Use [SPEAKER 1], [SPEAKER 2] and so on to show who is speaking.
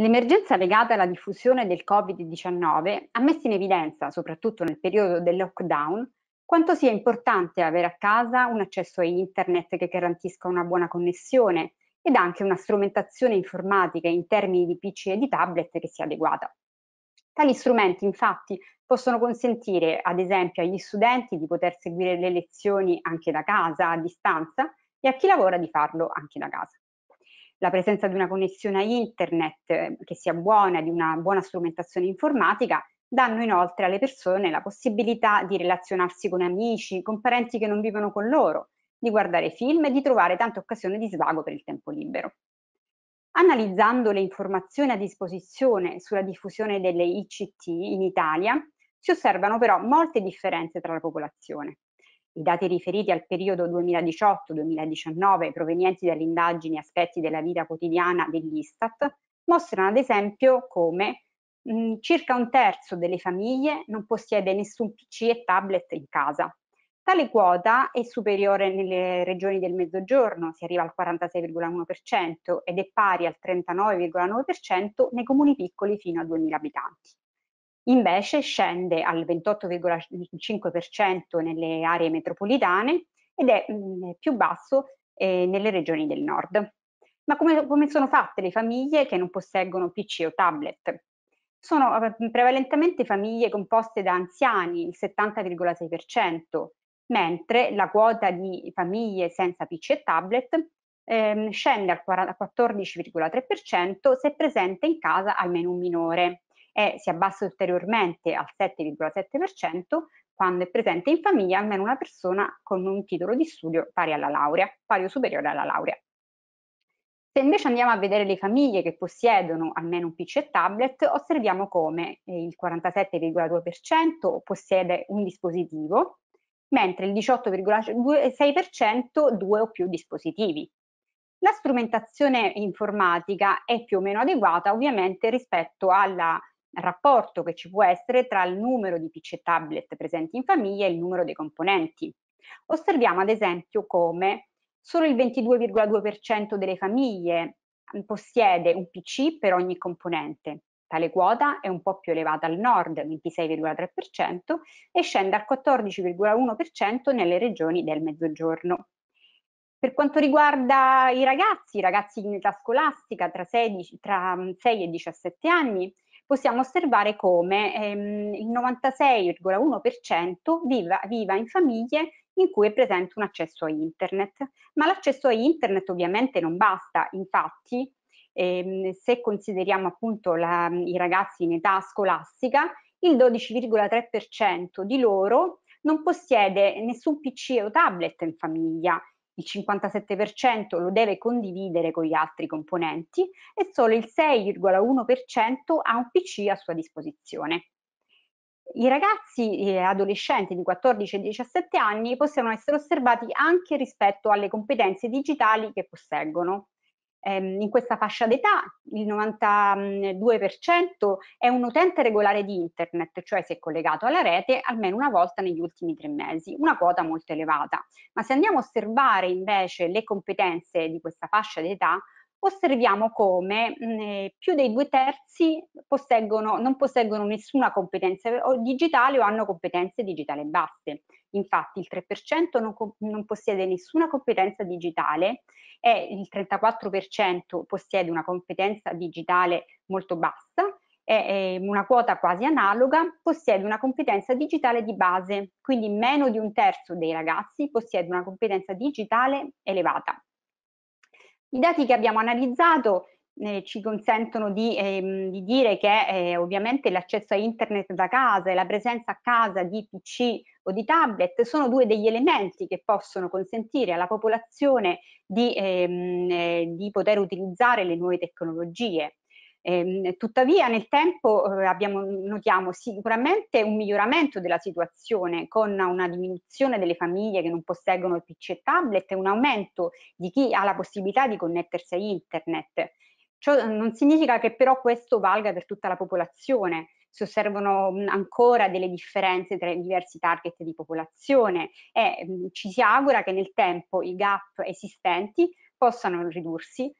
[SPEAKER 1] L'emergenza legata alla diffusione del Covid-19 ha messo in evidenza, soprattutto nel periodo del lockdown, quanto sia importante avere a casa un accesso a internet che garantisca una buona connessione ed anche una strumentazione informatica in termini di PC e di tablet che sia adeguata. Tali strumenti infatti possono consentire ad esempio agli studenti di poter seguire le lezioni anche da casa, a distanza, e a chi lavora di farlo anche da casa la presenza di una connessione a internet ehm, che sia buona, di una buona strumentazione informatica, danno inoltre alle persone la possibilità di relazionarsi con amici, con parenti che non vivono con loro, di guardare film e di trovare tante occasioni di svago per il tempo libero. Analizzando le informazioni a disposizione sulla diffusione delle ICT in Italia, si osservano però molte differenze tra la popolazione. I dati riferiti al periodo 2018-2019 provenienti dalle indagini aspetti della vita quotidiana dell'Istat mostrano ad esempio come mh, mhmm, circa un terzo delle famiglie non possiede nessun PC e tablet in casa. Tale quota è superiore nelle regioni del Mezzogiorno, si arriva al 46,1% ed è pari al 39,9% nei comuni piccoli fino a 2.000 abitanti invece scende al 28,5% nelle aree metropolitane ed è mh, mm, più basso eh, nelle regioni del nord. Ma come, come sono fatte le famiglie che non posseggono PC o tablet? Sono eh, prevalentemente famiglie composte da anziani, il 70,6%, mentre la quota di famiglie senza PC e tablet ehm, scende al 14,3% se presente in casa almeno un minore, e si abbassa ulteriormente al 7,7% quando è presente in famiglia almeno una persona con un titolo di studio pari alla laurea, pari o superiore alla laurea. Se invece andiamo a vedere le famiglie che possiedono almeno un PC e tablet, osserviamo come eh, il 47,2% possiede un dispositivo, mentre il 18,6% due o più dispositivi. La strumentazione informatica è più o meno adeguata ovviamente rispetto alla rapporto che ci può essere tra il numero di PC e tablet presenti in famiglia e il numero dei componenti. Osserviamo ad esempio come solo il 22,2% delle famiglie possiede un PC per ogni componente. Tale quota è un po' più elevata al nord, 26,3%, e scende al 14,1% nelle regioni del mezzogiorno. Per quanto riguarda i ragazzi, i ragazzi in età scolastica tra 6, tra 6 e 17 anni, possiamo osservare come ehm, il 96,1% viva, viva in famiglie in cui è presente un accesso a internet. Ma l'accesso a internet ovviamente non basta, infatti ehm, se consideriamo appunto la, i ragazzi in età scolastica, il 12,3% di loro non possiede nessun PC o tablet in famiglia il 57% lo deve condividere con gli altri componenti e solo il 6,1% ha un PC a sua disposizione. I ragazzi e adolescenti di 14 e 17 anni possono essere osservati anche rispetto alle competenze digitali che posseggono. Ehm, in questa fascia d'età il 92% è un utente regolare di internet, cioè si è collegato alla rete almeno una volta negli ultimi tre mesi, una quota molto elevata. Ma se andiamo a osservare invece le competenze di questa fascia d'età, osserviamo come mh, eh, più dei due terzi posseggono, non posseggono nessuna competenza eh, digitale o hanno competenze digitali basse. Infatti il 3% non, non possiede nessuna competenza digitale e il 34% possiede una competenza digitale molto bassa e una quota quasi analoga possiede una competenza digitale di base, quindi meno di un terzo dei ragazzi possiede una competenza digitale elevata. I dati che abbiamo analizzato eh, ci consentono di, ehm, di dire che eh, ovviamente l'accesso a internet da casa e la presenza a casa di PC o di tablet sono due degli elementi che possono consentire alla popolazione di, ehm, eh, di poter utilizzare le nuove tecnologie. Ehm, tuttavia nel tempo eh, abbiamo, notiamo sicuramente un miglioramento della situazione con una diminuzione delle famiglie che non posseggono il PC e tablet e un aumento di chi ha la possibilità di connettersi a internet. Ciò eh, non significa che però questo valga per tutta la popolazione, si osservano ancora delle differenze tra i diversi target di popolazione e mh, ci si augura che nel tempo i gap esistenti possano ridursi